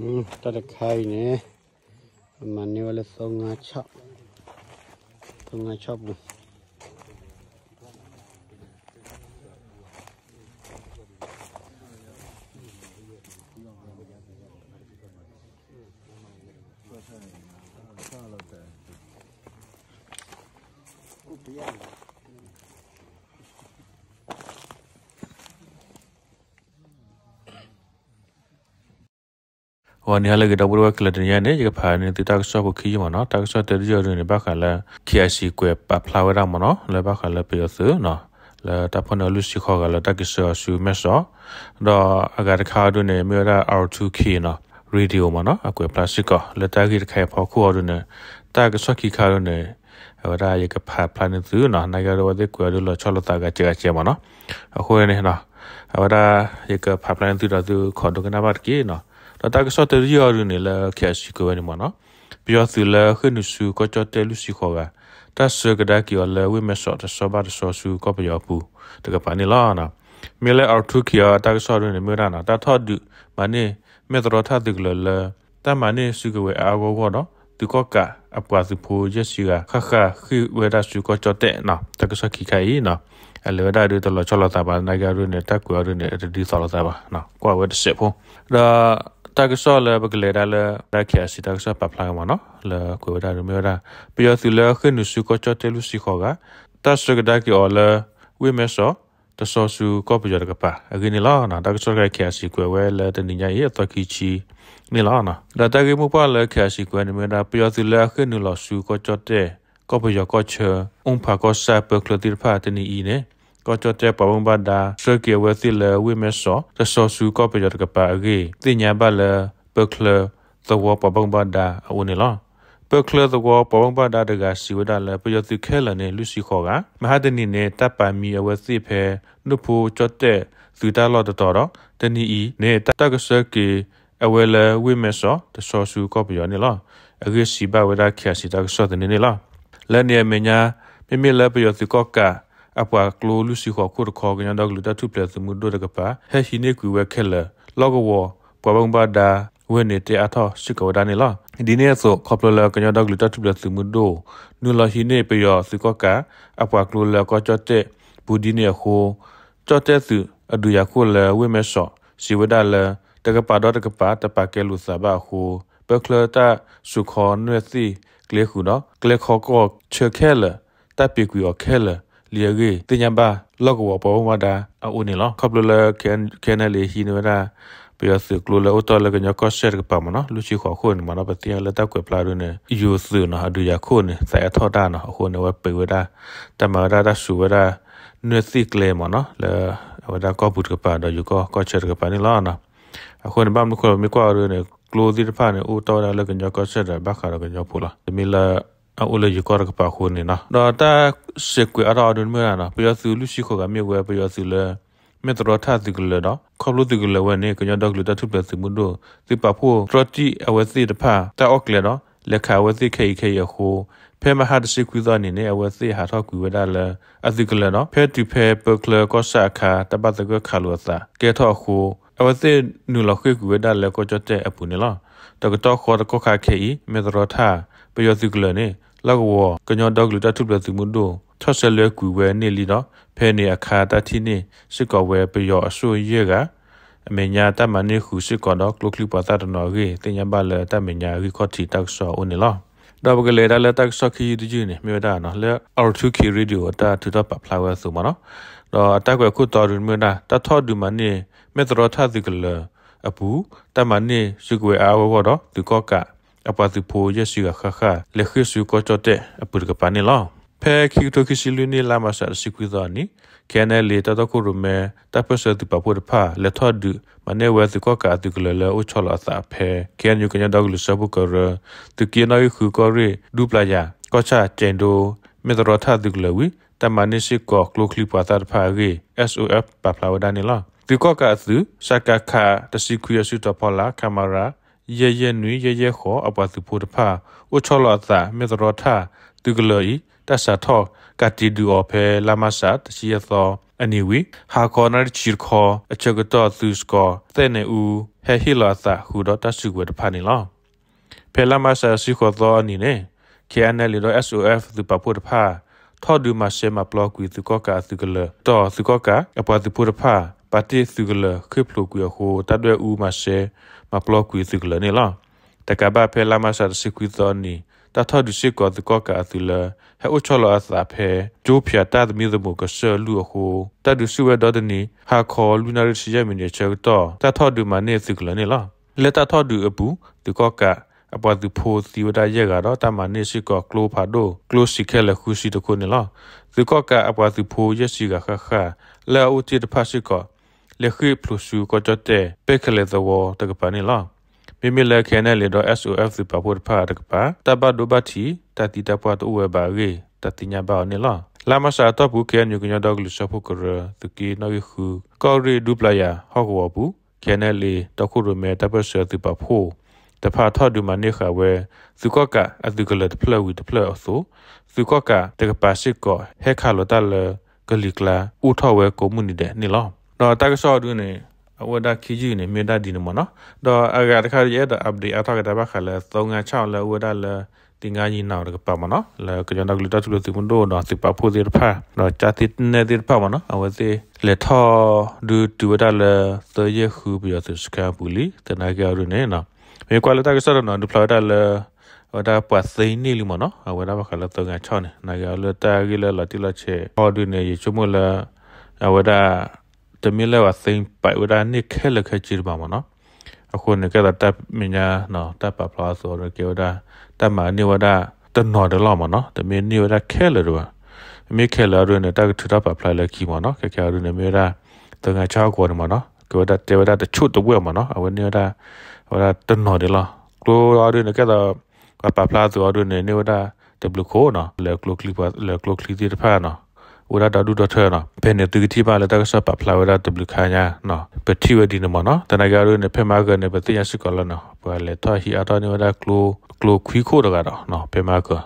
นี่ตัดไข่เนี่ยประมาณนี้วันละสองงาชอบสองงาชอบเลย不一样ဝနီဟလကတဘရကလဒနီယနေကဖာနေတိတက်ဆော့ကိုခီမနော်တက်ဆော့တေဒီယရနေဘခလာ KIC ကွယ်ပဖလာဝရမနော်လေဘခလာပြောစနော်လာတပနလူစီခေါ်ကလာတက်ဆော့ဆူမက်ဆော့ဒါအဂါခါဒုနေမြေရာ R2K နော်ရေဒီယိုမနော်အကွယ်ပလတ်စတစ်ကလက်တက်ကြီးခဲဖော်ခုအော်ဒုနေတက်ဆော့ခီခါဒုနေဝရာရကဖာဖလာနေသူနော်နိုင်ရောဝဒကွယ်ဒုလချလတာကကြကြမနော်အခုနေနော်ဝရာရကဖာဖလာနေသူတော့သူခေါ်ဒုကနာဘတ်ကြီးနော်လာတာကစောတရီအရုနေလာကဲစီကိုဝင်မနော်ပြောသီလာခနုစုကချတဲလူစီခောကတဆကဒကီော်လဲဝိမဆော့တဆောဘာတဆောစုကပယောပူတကပနီလာနာမေလဲအော်ထုကီယာတာကစောရနေမေရနာတထော့ဒုမနေမေတရထဒုကလလတမနေစုကဝဲအာဝဝနော်ဒီကောကအပွားစုဖိုးရစီကခခခိဝဲတာစုကချတဲနော်တကစခီခိုင်နော်အလွယ်တာတွေတော်တော်ချော်လာတာပါနိုင်ငံတွေနဲ့တက်ကွာတွေနဲ့ဒီဆော်လာတာပါနော်ကွာဝဲတစ်ချက်ဖို့ဒါတက်ဆော်လာဘကလေဒါလာဒါခရစီတက်ဆော်ပပလိုင်းမနော်လာကွာဒါရမြောဒါပြောသူလာခနုစုကချတဲလူစီခောကတတ်စကဒါကီအော်လာဝိမဲဆော ta so su ko pu jor ka pa agini la na ta so ka kya si kwe we le ta ni nya ye ta ki chi ni la na da ta ge mu pa le kya si kwe ni me da pyo si le khe ni la su ko chot te ก็ปยก็เชอองผาก็ซาเปคลติรพาตนีอีเนก็จะเจ็บปะบงบาดาเสเกียวเวสิเลวิเมสอตะซอซูก็ปยกะปาเกติญาบาเลเปคลตะวอปะบงบาดาอุนิลอပကလသကောပဝံပဒတကစီဝဒလပယတိခဲလနဲ့လူစီခောကမဟာဒနိနဲ့တပ်ပံမီအဝစီဖဲနုဖိုကြတ်တဲ့သူတလော့တတော်တော့တနီဤနဲ့တက်ကဆကေအဝဲလဝိမေဆောတဆောစုကောပယောနေလားအဂေစီဘဝဒချာစီတကဆောတနေနေလားလန်နီယမညာမိမိလပယောစီကောကာအပွားကလိုလူစီခေါ်ခုရခေါ်ကညာဒေါကလူတတူပလက်စမှုဒိုဒကပါဟဲရှိနေကူဝဲခဲလလောကဝပဝံဘာဒာဝဲနေတဲ့အထရှိကောဒါနေလားဒီနေ့ဆိုခေါပလလကညာဒေါကလူတတူပလက်စမှုဒိုနူလရှိနေပယောစီကောကာအပွားကလိုလကောချတဲ့ဘူဒီနေခိုချတဲ့သူအဒူယာခိုလဝဲမဲဆော့စီဝဒါလတကပါတော့တကပါ တပါကဲလူစဘာခိုပကလတာစုခေါ်နွဲစီကလေခုနော်ကလေခေါ်ကောချေခဲလတပ်ပီကွီော်ခဲလလီရီတင်ညာပါလောက်ကောပေါ်မတာအူနီလောခပ်လလကန်ကန်နလီဟီနဝရာပြရစကလလအတော်လကညကောရှယ်ကပမနလူချီခေါခွန်မနပတိယလတကွယ်ပလာရုန်ယူစနအဒူယာခွန်ဆိုင်အထောတာနအခုနဝပေဝဒတမရဒဆူဝဒနွစီကလေမနလဝဒကောပုတ်ကပဒယူကောကောချယ်ကပနီလာနအခုနဘမ်နခုမီကွာရုန်กลัวที่จะผ่านอู้ตัวได้แล้วกันจะก็เสร็จบ้าขาดกันจะพูดละมีละเอาเลยอยู่ก็รักปากคนนี่นะเราแต่เสกวยอะไรนู่นเมื่อนะไปยาสูลูชิโกกับมีเวไปยาสูเลยม่ตรวจท่าสิกเลยเนาะครอบรู้สิกเลยวันนี้ก็ยังดอกหรือตัดทุบเลยสิมุนดูสิปะพูตรวจที่เอาไว้สิตะผ้าแต่ออกเลยเนาะเลขาไว้สิเคยเคยอะโคเพื่อมาหาสิคุยตอนนี้เนี่ยเอาไว้สิหาท่อคุยไว้ได้เลยอสิกเลยเนาะเพื่อที่เพื่อเปิดเลยก็สาขาแต่บัตรก็ขาลัวซะเกท่อคูအဝသိနူလခွေကွေဒါလကိုချတဲ့အပူနေလားတကတော့ခေါ်တကခခဲဤမေတရထပယောစုကလနေလောက်ဝကညောဒေါကလူတထုပလစုမှုတို့ထဆလွဲကွေဝဲနေလီတော့ဖဲနေအခါတတိနေစစ်ကောဝဲပယောအဆူရဲကအမေညာတမနေခုစစ်ကောတော့ကလုကလူပါသတနော်ကြီးတင်ရပါလေတမညာရီခေါ်တီတက်ဆောဦးနေလားတော့ဘကလေဒါလက်တက်ဆော့ခီဒီဂျင်းမြေဒါနော်လဲအော်တူခီရီဒီယိုတာတူတော့ပပလာဝဲဆိုမနော်တော့အတက်ွယ်ခုတော်ရင်းမြေဒါတထော့ဒူမနေမေတ္တရထသုကလအပူတမနိစုကွေအာဝဝတော့သူကောကအပသူဖိုရစီကခခလေခိစုကောချတဲ့အပူကပနိလောဖဲခိတိုခိစီလူနီလာမဆာစီကွေဒနီကဲနယ်လေတတခုရမဲတပစတိပပူဖာလေထောဒူမနေဝဲသူကောကသူကလလဥချလာသာဖဲကဲညုကညဒေါကလစဘကရသူကေနိုင်ခုကောရီဒူပလာယာကောချာတန်ဒိုမေတ္တရထသုကလဝီတမနိစီကောကလုခလီပဝတာဖာရီ SOF ပပလာဝဒနီလောဒီကောကသုစကခတစီခွေစုတဖလာကမရာယေယေနွေယေယေခောအပသူဖို့တဖဥချောလသမေတရောထသူကလောဤတဆာထောကတိဒူအဖေလာမဆာတစီယသောအနီဝီဟာကောနာချီခောအချက်ကတော့သုစကောတဲ့နေဦးဟဲဟီလာသဟူတော့တဆူဝတဖနေလောဖဲလာမဆာစီခောသောအနီနေခဲအနယ်လီတော့ SOF သူပဖို့တဖထောဒူမရှေမဘလော့ကွီသူကောကသူကလောတော်သူကောကအပသူဖို့တဖပတိသုကလခေပလုကူယခိုတဒွေဦးမရှေမပလောကူသုကလနေလားတကဘာဖဲလာမဆာစီကွီဇော်နီတထဒုရှိကောဒကောကာသုလဟဲအိုချောလာသာဖဲဂျိုဖျာတသမီသမုကဆလူအခိုတဒုစုဝဒဒနီဟာခေါ်လူနာရရှိရမီနေချေတော့တထဒုမနေသုကလနေလားလက်တထဒုအပူဒကောကာအပေါ်သူဖိုစီဝတာရက်ကတော့တမနေရှိကကလိုဖာဒိုကလိုစီခဲလခုစီတခုနေလားသူကကအပေါ်သူဖိုရက်စီကခခလဲဦးတီတဖရှိကလေခိပလူစုကကြတဲ့ပေခလေသဝတကပနီလာမိမိလက်ခဲနဲ့လေတော့ SOF ဒီပပေါ်ဖာတကပါတဘဒုဘတီတတိတပွားတူဝဲပါရေတတိညာပါနေလားလာမစာတော့ဘူးကဲညကညတော့လူစဖုကရသူကီနော်ခုကော်ရီဒူပလာယာဟော့ကဝဘူးခဲနဲ့လေတခုရမဲတပတ်ဆဲသူပါဖို့တဖာထော့ဒူမနေခဝဲသူကကအသူကလတ်ဖလဝီတဖလအဆိုသူကကတကပါစစ်ကဟဲခါလတလဂလီကလာဥထော်ဝဲကွန်မြူနီတဲ့နေလားတော့တက်ဆော့ဒူနေအဝဒခီဂျီနေမေတာဒီနမနော်တော့အကတခါရဲ့တော့ update အထကတဘခလဲ36လဲဝဒလဲတင်ငါကြီးနောက်တကပမနော်လဲကကျွန်တော်လူတက်ချလို့စီမတို့တော့စီပါဖို့စီဖာတော့ချာတိနေတဲ့ပမနော်အဝစီလေထောဒူတူဝဒလဲသေရခုပြီးတော့စကပူလီတနာကြရုံနေနော်မေကွာလက်တက်ဆော့တော့ဒူပလာဒလဲဝဒပတ်သိနေလူမနော်အဝဒဘခလဲ36နေနာကြလတာကြီးလဲလာတိလာချေဟောဒူနေရချုံမလဲအဝဒတမီလဲဝသိမ့်ပိုက်ဝဒနိခဲလခဲချီဘာမနော်အခုနေကတာတပ်မညာနော်တပ်ပပလာဆိုရကေဝဒတပ်မနိဝဒတနော်တလောမနော်တမီနိဝဒခဲလရောမိခဲလရောနေတက်ထူတာပပလာလခီမနော်ခက်ခဲရောနေမေရာတငါချောက်ကောမနော်ကေဝဒတေဝဒတချုတ်တဝဲမနော်အဝနိဝဒဝဒတနော်တလောကလိုရောနေကတာပပလာဆိုရောနေနိဝဒ w ကိုနော်လေကလိုကလီပါလေကလိုကလီတီတဖာနော် ura da du da thera pe ne tu ti ba la ta sa pa phla ura w kha nya no pe ti we di na ma no ta na ga ru ne pe ma ga ne pe ti ya si ko la no pa le tha hi a ta ni ura klo klo khwi kho da ga no no pe ma ga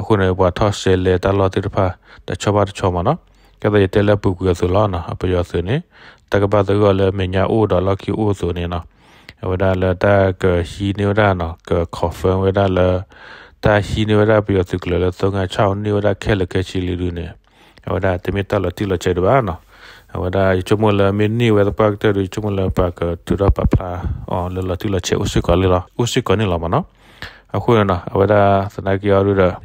aku ne ba tha se le ta lo ti pha ta cho ba cho ma no ka da ye te la pu ku so la na pa yo so ne ta ga ba da ga le me nya o da la ki o so ne no ဝဒါလတာကရှိနေရနကခေါ်ဖန်ဝဒါလတာရှိနေရပြီးတော့သူကလည်းသုံးကချောင်းနေရခဲလက်ကချီလူနေဝဒါတမီတလတိလချေဒဘာနော်ဝဒါချုံမလမင်းနီဝဒပတ်တဲ့ချုံမလပတ်ကတူရပပလာအော်လလတိလချေဥစကလလဥစကနီလာမနော်အခုရနော်ဝဒါသနာကီရ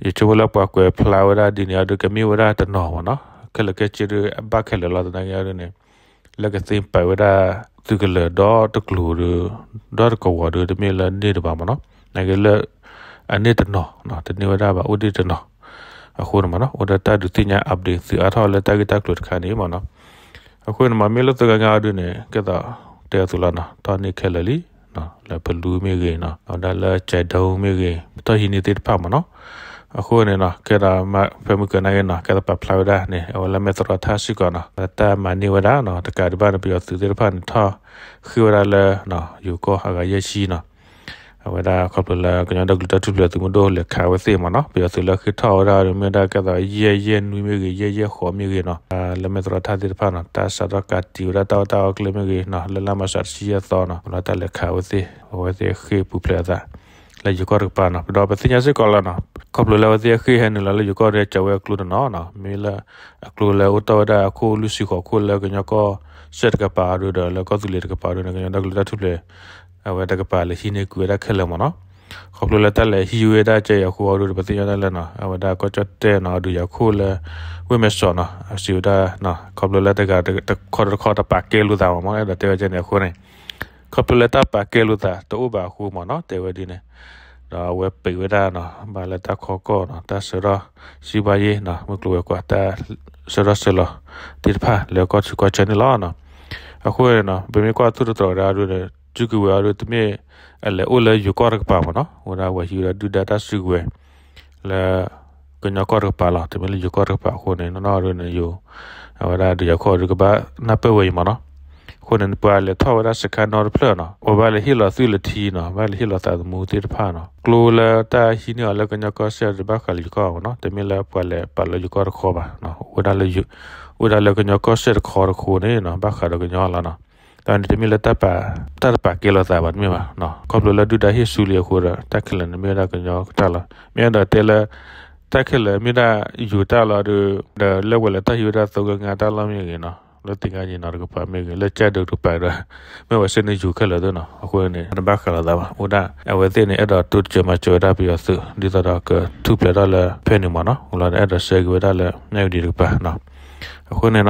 ရချုံမလပတ်ကွယ်ဖလာဝဒါဒီနီရဒကမီဝဒါတနော်မနော်ကလကချေရဘခလလသနာကီရရနေလကသိမ်ပဝဒါသူကလဒေါ်တကလူရဒေါ်ကဝါရဒမီလနေဒဘာမနော်ငါကလအနေတနော်နော်တနေဝဒါဘာဥဒိတနော်အခုနမနော် order တဒုတိယ update စီအထောလက်တကတကလုတ်ခါနေမနော်အခုနမမေလတ်ကငါအဒုနေကတာတဲသူလာနာတာနေခဲလလီနော်လပလူမေကေနော်အော်ဒါလချက်ဒုံမေကေတော်ဟိနေတဲ့ပါမနော်အခုနေနော်ကဲတာမဖဲမကနိုင်နော်ကဲတာပပလာဒါနေအော်လမေတရသာရှိကနော်တာမနီဝဒါနော်တကဒီဘာနပြောသူတဲ့ဖန်ထခူရလာနော်ယူကိုဟာရရှိနော်ဝဒါခပ်လကညဒကလတတူလတူမတော်လခါဝစေမနော်ပြောစလခိထောရာမြဒါကဒါယေယေနွေမြေယေယေခေါ်မြေနော်လမေတရထာဒီဖာနတာစရကတီရတောတောကလမြေနော်လလမဆာစီယသောနော်လတလခါဝစေဝစေခေပူပလဒါလေယူကောရပနာပဒပသိညာစကောလနာကပလလဝစီခိဟန်လလေယူကောရချဝဲကလုနနာနာမေလာကလုလဝတဝဒါကိုလူစီကိုကိုလကညကောစက်ကပါရဒလကသူလေကပါရနကညဒကလတထုလေအဝဲတကပါလေရှိနေကူရခဲလမနော်ခေါပလလတလေဟီဝေဒါချေယခုအရူပတိယတလနော်အဝဒါကချတ်တဲနော်ဒူယခုလေဝိမစောနော်အစီဒါနော်ခေါပလလတကတခေါ်တခေါ်တပါကဲလူတာမနော်ဒါတဲချေနေခုနေခေါပလလတပါကဲလူတာတူဘာခုမနော်တဲဝဒီနေဒါဝက်ပေဝဒါနော်ဘာလတခေါ်ကောနော်တဆရာစီဘယေနော်မကလူကွာတာဆရာဆလာတိဖာလေကောချူကောချနေလာနော်အခုရနော်ဘယ်မကွာတူတော်ရာရူจุกวะรุตเมอะละโอละยูกอรกปามะเนาะวะราวะยูระดูดาตาสุกวะละကညကောရပါလာတယ်မလေးကောရပါခုနေနော်ရနေယူဝရဒရခေါ်ရကဘာနပဝေးမနော်ခုနေပါလေထဝရစခနော်ဖလနော်ဝဘလေဟီလာသီလတီနော်ဝလေဟီလာသာမူတီဖာနော်ကလိုလာတာဟီနော်လကညကောဆရဘခလီကောနော်တမီလာပလေပါလေကောရခေါ်ပါနော်ဝရလေယူဝရလေကညကောဆရခေါ်ခုနေနော်ဘခရကညလာနော်ตอนที่มีละตาปาตาปาเกลอตาบัดมีว่าเนาะครอบละดูดาเฮซูเลียคูระตะคิลันมีดากันยอกตาละมีดาเตละตะคิลันมีดาอยู่ตาละดูเดละวะละตะอยู่ดาตกงาตาละมีเนาะလက်တင်ကကြီးနာကပါမေကလက်ချက်တို့ပါရမေဝစနေယူခလာတော့နော်အခုနေနဘခလာတာပါဟိုဒါအဝသိနေအဲ့တော့တူချမချောတာပြီးတော့ဒီတော့က2ပလက်တော့လဲဖဲနေမှာနော်ဟိုလာအဲ့တော့ဆယ်ကွေတာလဲနေဒီတို့ပါနော် ཁོ ནེ ན